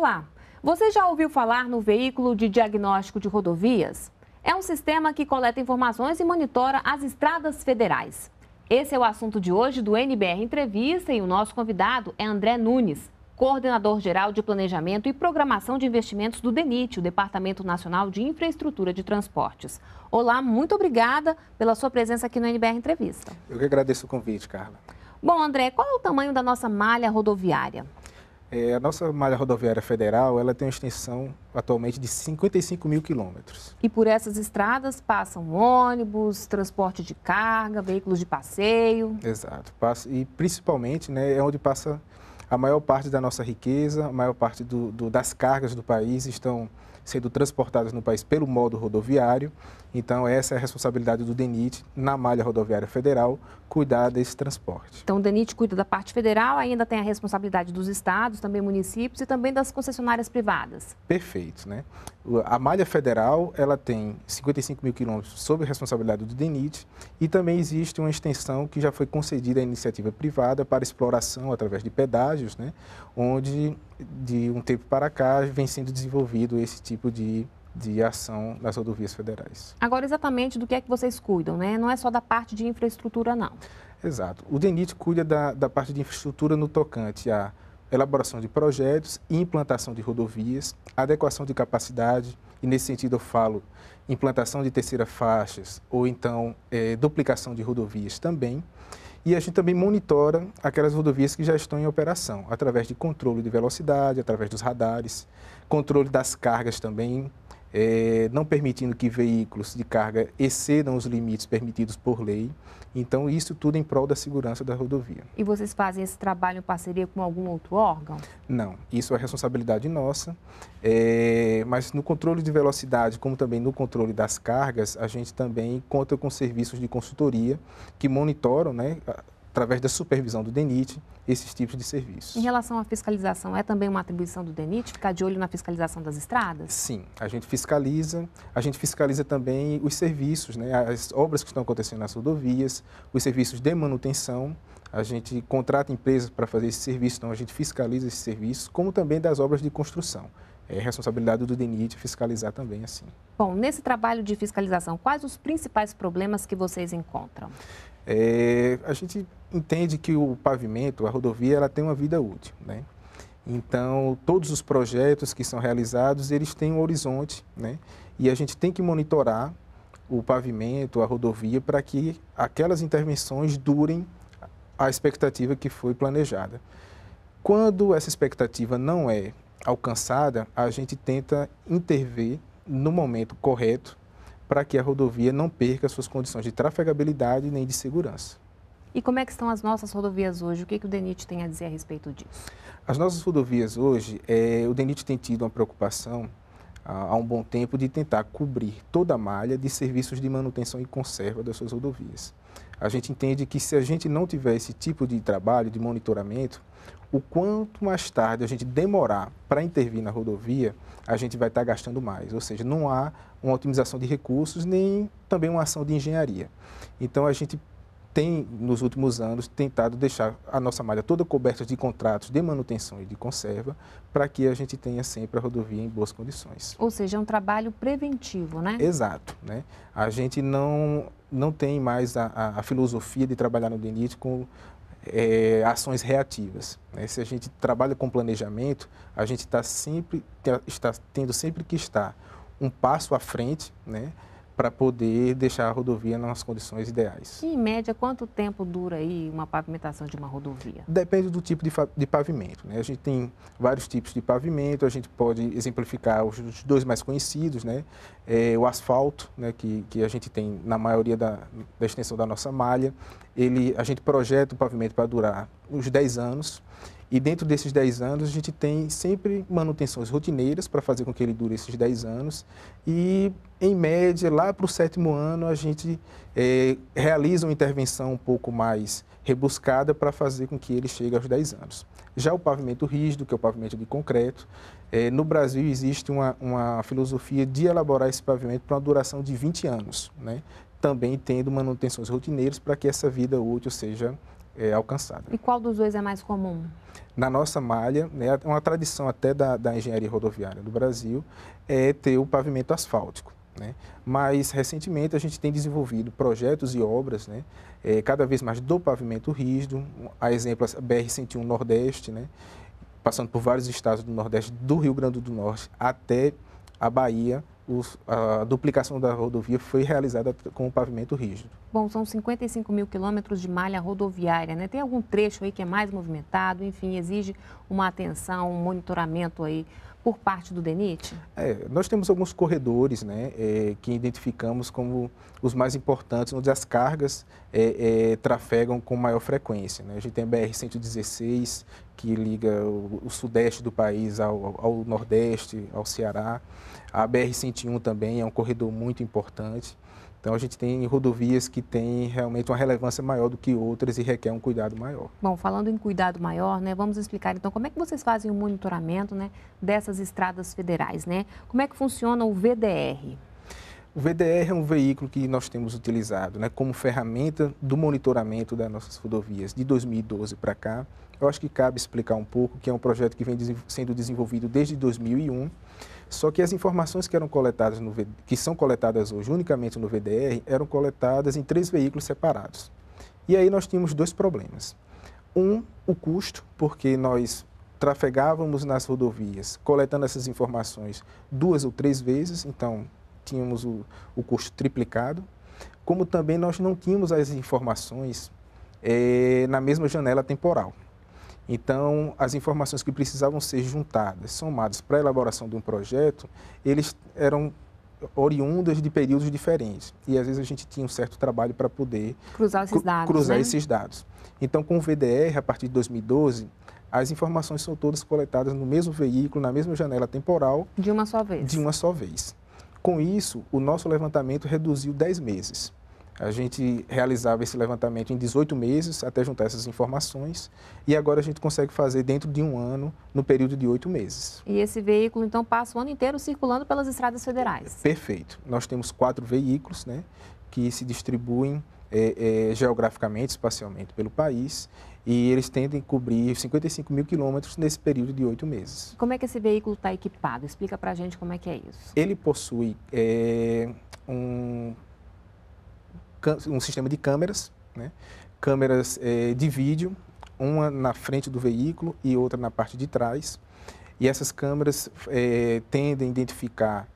Olá, você já ouviu falar no veículo de diagnóstico de rodovias? É um sistema que coleta informações e monitora as estradas federais. Esse é o assunto de hoje do NBR Entrevista e o nosso convidado é André Nunes, coordenador geral de Planejamento e Programação de Investimentos do DENIT, o Departamento Nacional de Infraestrutura de Transportes. Olá, muito obrigada pela sua presença aqui no NBR Entrevista. Eu que agradeço o convite, Carla. Bom, André, qual é o tamanho da nossa malha rodoviária? É, a nossa malha rodoviária federal ela tem uma extensão atualmente de 55 mil quilômetros. E por essas estradas passam ônibus, transporte de carga, veículos de passeio. Exato. E principalmente né, é onde passa a maior parte da nossa riqueza, a maior parte do, do, das cargas do país estão sendo transportadas no país pelo modo rodoviário então, essa é a responsabilidade do DENIT na malha rodoviária federal, cuidar desse transporte. Então, o DENIT cuida da parte federal, ainda tem a responsabilidade dos estados, também municípios e também das concessionárias privadas. Perfeito, né? A malha federal, ela tem 55 mil quilômetros sob responsabilidade do DENIT e também existe uma extensão que já foi concedida à iniciativa privada para exploração através de pedágios, né? Onde, de um tempo para cá, vem sendo desenvolvido esse tipo de de ação das rodovias federais. Agora, exatamente do que é que vocês cuidam, né? Não é só da parte de infraestrutura, não. Exato. O DENIT cuida da, da parte de infraestrutura no tocante à elaboração de projetos e implantação de rodovias, adequação de capacidade, e nesse sentido eu falo implantação de terceira faixas ou então é, duplicação de rodovias também. E a gente também monitora aquelas rodovias que já estão em operação, através de controle de velocidade, através dos radares, controle das cargas também, é, não permitindo que veículos de carga excedam os limites permitidos por lei. Então, isso tudo em prol da segurança da rodovia. E vocês fazem esse trabalho em parceria com algum outro órgão? Não, isso é responsabilidade nossa. É, mas no controle de velocidade, como também no controle das cargas, a gente também conta com serviços de consultoria que monitoram né, através da supervisão do DENIT, esses tipos de serviços. Em relação à fiscalização, é também uma atribuição do DENIT ficar de olho na fiscalização das estradas? Sim, a gente fiscaliza, a gente fiscaliza também os serviços, né, as obras que estão acontecendo nas rodovias, os serviços de manutenção, a gente contrata empresas para fazer esse serviço, então a gente fiscaliza esse serviço, como também das obras de construção é responsabilidade do Denit de fiscalizar também assim. Bom, nesse trabalho de fiscalização, quais os principais problemas que vocês encontram? É, a gente entende que o pavimento, a rodovia, ela tem uma vida útil, né? Então, todos os projetos que são realizados, eles têm um horizonte, né? E a gente tem que monitorar o pavimento, a rodovia, para que aquelas intervenções durem a expectativa que foi planejada. Quando essa expectativa não é alcançada, a gente tenta intervir no momento correto para que a rodovia não perca suas condições de trafegabilidade nem de segurança. E como é que estão as nossas rodovias hoje? O que, que o DENIT tem a dizer a respeito disso? As nossas rodovias hoje, é, o DENIT tem tido uma preocupação há um bom tempo de tentar cobrir toda a malha de serviços de manutenção e conserva das suas rodovias a gente entende que se a gente não tiver esse tipo de trabalho, de monitoramento, o quanto mais tarde a gente demorar para intervir na rodovia, a gente vai estar tá gastando mais. Ou seja, não há uma otimização de recursos nem também uma ação de engenharia. Então a gente tem, nos últimos anos, tentado deixar a nossa malha toda coberta de contratos de manutenção e de conserva, para que a gente tenha sempre a rodovia em boas condições. Ou seja, é um trabalho preventivo, né? Exato. Né? A gente não não tem mais a, a, a filosofia de trabalhar no DENIT com é, ações reativas. Né? Se a gente trabalha com planejamento, a gente tá sempre, está tendo sempre que estar um passo à frente, né? para poder deixar a rodovia nas condições ideais. E, em média, quanto tempo dura aí uma pavimentação de uma rodovia? Depende do tipo de, de pavimento. Né? A gente tem vários tipos de pavimento, a gente pode exemplificar os, os dois mais conhecidos, né? É, o asfalto, né? que, que a gente tem na maioria da, da extensão da nossa malha. Ele, a gente projeta o pavimento para durar uns 10 anos e dentro desses 10 anos, a gente tem sempre manutenções rotineiras para fazer com que ele dure esses 10 anos. E, em média, lá para o sétimo ano, a gente é, realiza uma intervenção um pouco mais rebuscada para fazer com que ele chegue aos 10 anos. Já o pavimento rígido, que é o pavimento de concreto, é, no Brasil existe uma, uma filosofia de elaborar esse pavimento para uma duração de 20 anos, né? também tendo manutenções rotineiras para que essa vida útil seja é, alcançada. E qual dos dois é mais comum? Na nossa malha, né, é né, uma tradição até da, da engenharia rodoviária do Brasil, é ter o pavimento asfáltico. Né? Mas, recentemente, a gente tem desenvolvido projetos e obras né? é, cada vez mais do pavimento rígido, a exemplo, a BR-101 Nordeste, né? passando por vários estados do Nordeste, do Rio Grande do Norte até a Bahia, os, a duplicação da rodovia foi realizada com o pavimento rígido. Bom, são 55 mil quilômetros de malha rodoviária, né? Tem algum trecho aí que é mais movimentado, enfim, exige uma atenção, um monitoramento aí por parte do DENIT? É, nós temos alguns corredores né, é, que identificamos como os mais importantes, onde as cargas é, é trafegam com maior frequência. Né? A gente tem a BR-116, que liga o, o, sudeste do país ao, ao nordeste, ao Ceará. A BR-101 também é um corredor muito importante. Então a gente tem rodovias que têm realmente uma relevância maior do que outras e requer um cuidado maior. Bom, falando em cuidado maior, né, vamos explicar então como é que vocês fazem o monitoramento né, dessas estradas federais, né? Como é que funciona o VDR? O VDR é um veículo que nós temos utilizado né, como ferramenta do monitoramento das nossas rodovias de 2012 para cá. Eu acho que cabe explicar um pouco que é um projeto que vem sendo desenvolvido desde 2001 só que as informações que eram coletadas no, que são coletadas hoje unicamente no VDR eram coletadas em três veículos separados. E aí nós tínhamos dois problemas. Um, o custo, porque nós trafegávamos nas rodovias coletando essas informações duas ou três vezes, então tínhamos o, o custo triplicado, como também nós não tínhamos as informações é, na mesma janela temporal. Então, as informações que precisavam ser juntadas, somadas para a elaboração de um projeto, eles eram oriundas de períodos diferentes. E às vezes a gente tinha um certo trabalho para poder cruzar, esses dados, cruzar né? esses dados. Então, com o VDR, a partir de 2012, as informações são todas coletadas no mesmo veículo, na mesma janela temporal. De uma só vez. De uma só vez. Com isso, o nosso levantamento reduziu 10 meses. A gente realizava esse levantamento em 18 meses até juntar essas informações e agora a gente consegue fazer dentro de um ano, no período de oito meses. E esse veículo, então, passa o ano inteiro circulando pelas estradas federais? Perfeito. Nós temos quatro veículos né, que se distribuem é, é, geograficamente, espacialmente pelo país e eles tendem a cobrir 55 mil quilômetros nesse período de oito meses. Como é que esse veículo está equipado? Explica para a gente como é que é isso. Ele possui é, um um sistema de câmeras, né? câmeras é, de vídeo, uma na frente do veículo e outra na parte de trás. E essas câmeras é, tendem a identificar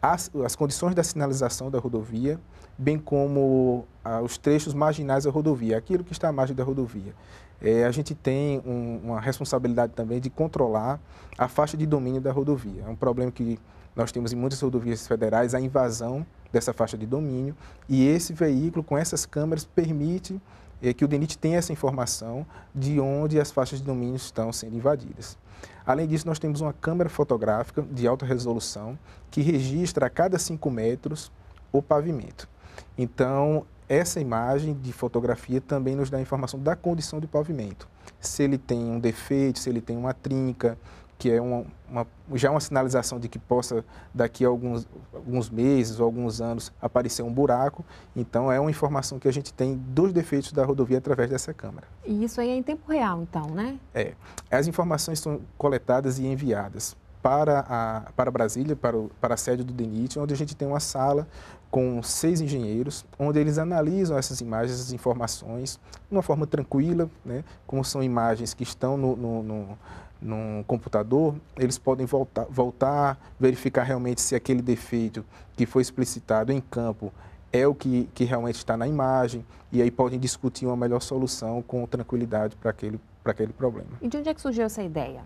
as, as condições da sinalização da rodovia, bem como ah, os trechos marginais da rodovia, aquilo que está à margem da rodovia. É, a gente tem um, uma responsabilidade também de controlar a faixa de domínio da rodovia. É um problema que nós temos em muitas rodovias federais, a invasão dessa faixa de domínio, e esse veículo, com essas câmeras, permite é, que o DENIT tenha essa informação de onde as faixas de domínio estão sendo invadidas. Além disso, nós temos uma câmera fotográfica de alta resolução que registra a cada 5 metros o pavimento. Então, essa imagem de fotografia também nos dá informação da condição de pavimento. Se ele tem um defeito, se ele tem uma trinca, que é uma, uma, já uma sinalização de que possa, daqui a alguns, alguns meses ou alguns anos, aparecer um buraco. Então, é uma informação que a gente tem dos defeitos da rodovia através dessa câmera. E isso aí é em tempo real, então, né? É. As informações são coletadas e enviadas para, a, para Brasília, para, o, para a sede do DENIT, onde a gente tem uma sala com seis engenheiros, onde eles analisam essas imagens, essas informações, de uma forma tranquila, né? como são imagens que estão no, no, no computador, eles podem voltar, voltar, verificar realmente se aquele defeito que foi explicitado em campo é o que, que realmente está na imagem, e aí podem discutir uma melhor solução com tranquilidade para aquele, aquele problema. E de onde é que surgiu essa ideia?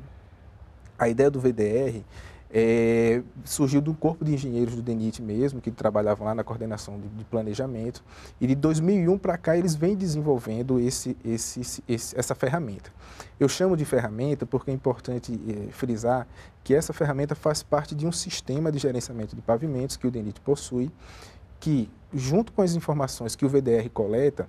a ideia do VDR é, surgiu do corpo de engenheiros do DENIT mesmo, que trabalhavam lá na coordenação de, de planejamento, e de 2001 para cá eles vêm desenvolvendo esse, esse, esse, essa ferramenta. Eu chamo de ferramenta porque é importante é, frisar que essa ferramenta faz parte de um sistema de gerenciamento de pavimentos que o DENIT possui, que, junto com as informações que o VDR coleta,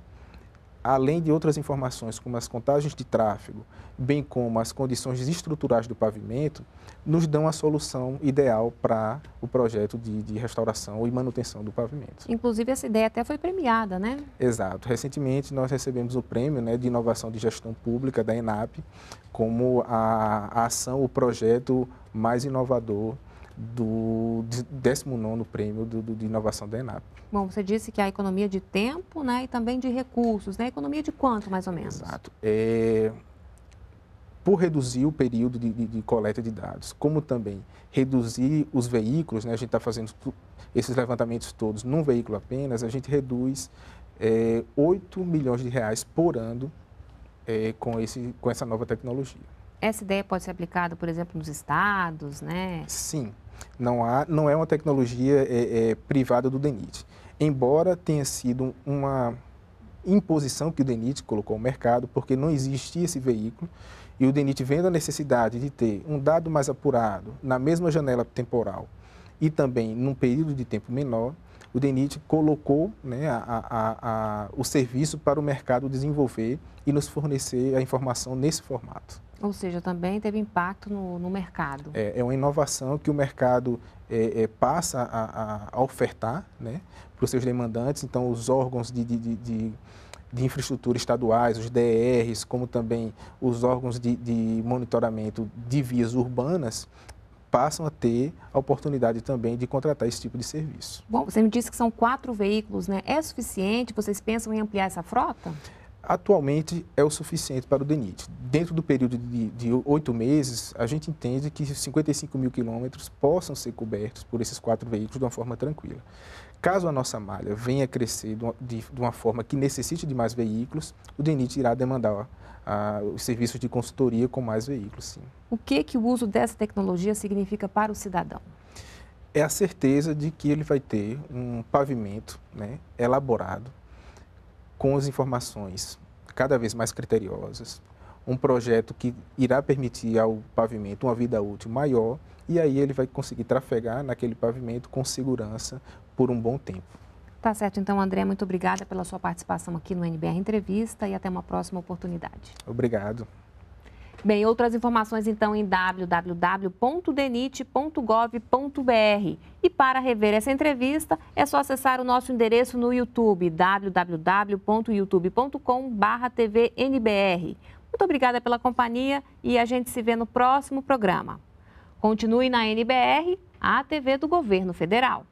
além de outras informações como as contagens de tráfego, bem como as condições estruturais do pavimento, nos dão a solução ideal para o projeto de, de, restauração e manutenção do pavimento. Inclusive, essa ideia até foi premiada, né? Exato. Recentemente, nós recebemos o prêmio né, de inovação de gestão pública da ENAP como a, a ação, o projeto mais inovador do 19 prêmio do, do, de inovação da ENAP. Bom, você disse que há economia de tempo né, e também de recursos. Né? Economia de quanto, mais ou menos? Exato. É, por reduzir o período de, de, de, coleta de dados, como também reduzir os veículos, né, a gente está fazendo esses levantamentos todos num veículo apenas, a gente reduz é, 8 milhões de reais por ano é, com, esse, com essa nova tecnologia. Essa ideia pode ser aplicada, por exemplo, nos estados, né? Sim, não, há, não é uma tecnologia é, é, privada do DENIT. Embora tenha sido uma imposição que o DENIT colocou ao mercado, porque não existia esse veículo, e o DENIT vendo a necessidade de ter um dado mais apurado, na mesma janela temporal, e também num período de tempo menor, o DENIT colocou né, a, a, a, o serviço para o mercado desenvolver e nos fornecer a informação nesse formato. Ou seja, também teve impacto no, no mercado. É, é, uma inovação que o mercado é, é, passa a, ofertar né, para os seus demandantes, então os órgãos de, de, de, de, infraestrutura estaduais, os DRs, como também os órgãos de, monitoramento de vias urbanas, passam a ter a oportunidade também de contratar esse tipo de serviço. Bom, você me disse que são quatro veículos, né? É suficiente? Vocês pensam em ampliar essa frota? Atualmente é o suficiente para o DENIT. Dentro do período de oito meses, a gente entende que 55 mil quilômetros possam ser cobertos por esses quatro veículos de uma forma tranquila. Caso a nossa malha venha a crescer de uma forma que necessite de mais veículos, o DENIT irá demandar a, os serviços de consultoria com mais veículos, sim. O que, que o uso dessa tecnologia significa para o cidadão? É a certeza de que ele vai ter um pavimento né, elaborado com as informações cada vez mais criteriosas, um projeto que irá permitir ao pavimento uma vida útil maior e aí ele vai conseguir trafegar naquele pavimento com segurança por um bom tempo. Tá certo, então, André, muito obrigada pela sua participação aqui no NBR Entrevista e até uma próxima oportunidade. Obrigado. Bem, outras informações então em www.denit.gov.br. E para rever essa entrevista, é só acessar o nosso endereço no YouTube, www.youtube.com/tvnbr. Muito obrigada pela companhia e a gente se vê no próximo programa. Continue na NBR, a TV do Governo Federal.